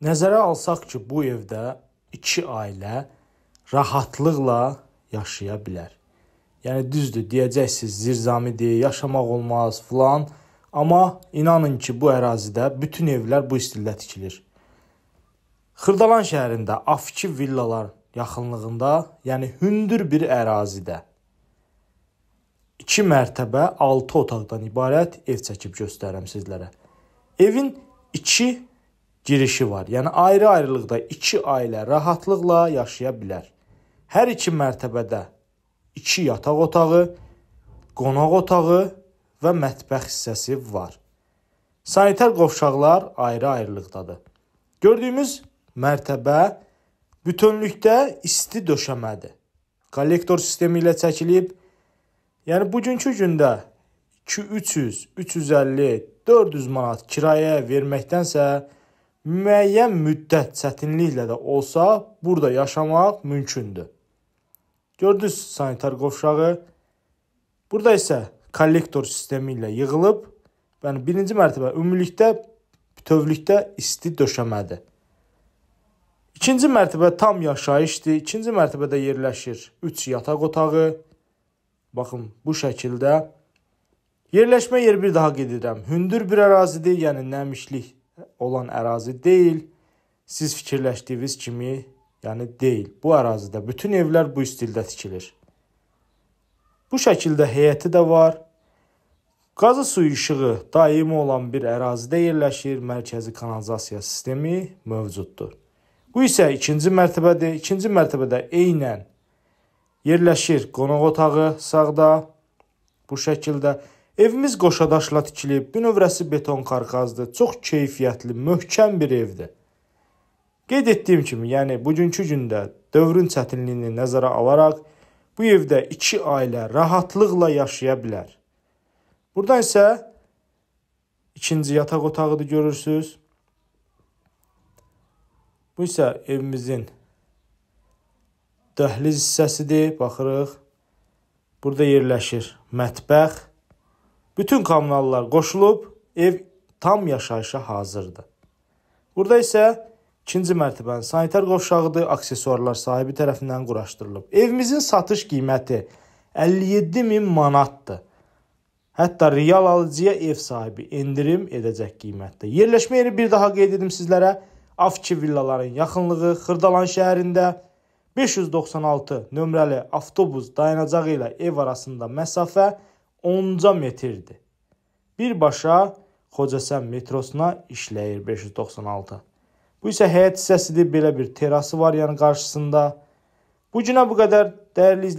Nəzərə alsaq ki, bu evdə iki ailə rahatlıqla yaşaya bilər. Yəni düzdür, deyəcəksiniz zirzamidir, yaşamaq olmaz filan, amma inanın ki, bu ərazidə bütün evlər bu stildə tikilir. Xırdalan şəhərində Afki villalar yaxınlığında, yəni hündür bir ərazidə 2 mərtəbə 6 otaqdan ibarət ev çəkib göstərirəm sizlərə. Evin 2 girişi var. Yəni ayrı-ayrılıqda iki ailə rahatlıqla yaşaya bilər. Hər iki mərtəbədə 2 yataq otağı, qonaq otağı və mətbəx hissəsi var. Sanitar qovşaqlar ayrı-ayrılıqdadır. Gördüyümüz mərtəbə bütünlükdə isti döşəmədir. Kollektor sistemi ilə çəkilib. Yəni bugünkü gündə 2 300, 350, 400 manat kirayəyə verməkdənsə müəyyən müddət çətinliklə də olsa burada yaşamaq mümkündür. Gördünüz sanitar qovşağı. Burada isə kollektor sistemi ilə yığılıb, yəni birinci mərtəbə ümumilikdə bütövlükdə isti döşəmədir. İkinci mərtəbə tam yaşayışdır. İkinci mərtəbədə yerləşir 3 yataq otağı. Baxın, bu şəkildə yerləşmə yeri bir daha qeyd edirəm. Hündür bir ərazidir, yəni nəmişlik olan ərazi deyil. Siz fikirləşdiyiniz kimi, yəni deyil. Bu ərazidə bütün evlər bu stildə tikilir. Bu şəkildə heyəti də var. Qazı suyu işığı daimi olan bir ərazidə yerləşir. Mərkəzi kanalizasiya sistemi mövcuddur. Bu isə ikinci mərtəbədir. İkinci mərtəbədə eynən yerləşir qonaq otağı sağda bu şəkildə Evimiz qoşadaşla tikilib, bünövrəsi beton karkazdır, çox keyfiyyətli, möhkəm bir evdir. Qeyd etdiyim kimi, yəni bugünkü gündə dövrün çətinliyini nəzərə alaraq bu evdə 2 ailə rahatlıqla yaşaya bilər. Burdan isə ikinci yataq otağıdır görürsüz. Bu isə evimizin dəhliz hissəsidir, baxırıq. Burada yerləşir mətbəx Bütün kommunallar qoşulub, ev tam yaşayışa hazırdır. Burada isə ikinci mərtəbənin sanitar qovşağıdır, aksessuarlar sahibi tərəfindən quraşdırılıb. Evimizin satış qiyməti 57 min manatdır. Hətta real alıcıya ev sahibi endirim edəcək qiymətdə. Yerləşmə yeri bir daha qeyd edim sizlərə. Afki villaların yaxınlığı Xırdalan şəhərində 596 nömrəli avtobus dayanacağı ilə ev arasında məsafə 10-ca metrdir. Birbaşa Xocasən metrosuna işləyir 596. Bu isə həyət hissəsidir, belə bir terası var, yəni qarşısında. Bu günə bu qədər dəyərli izləyicilər